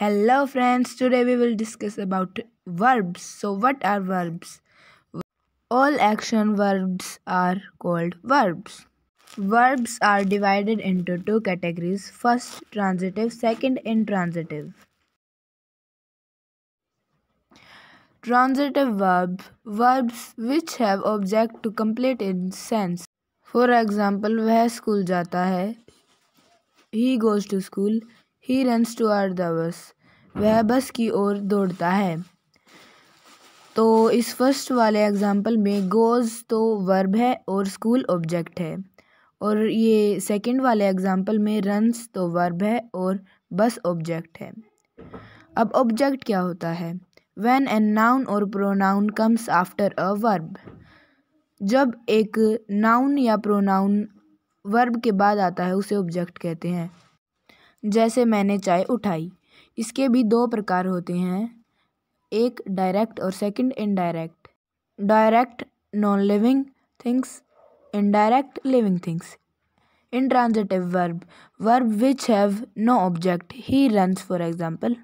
Hello friends, today we will discuss about verbs. So what are verbs? All action verbs are called verbs. Verbs are divided into two categories, first transitive, second intransitive. Transitive verb, verbs which have object to complete in sense. For example, वह school जाता है He goes to school. He runs are the bus वह बस की ओर दौड़ता है तो इस फर्स्ट वाले एग्ज़ाम्पल में गोज़ तो वर्ब है और स्कूल ऑब्जेक्ट है और ये सेकंड वाले एग्ज़ाम्पल में रन्स तो वर्ब है और बस ऑब्जेक्ट है अब ऑब्जेक्ट क्या होता है वैन एन नाउन और pronoun comes after a verb जब एक नाउन या प्रोनाउन वर्ब के बाद आता है उसे ऑब्जेक्ट कहते हैं जैसे मैंने चाय उठाई इसके भी दो प्रकार होते हैं एक डायरेक्ट और second indirect direct non living things indirect living things intransitive verb verb which have no object he runs for example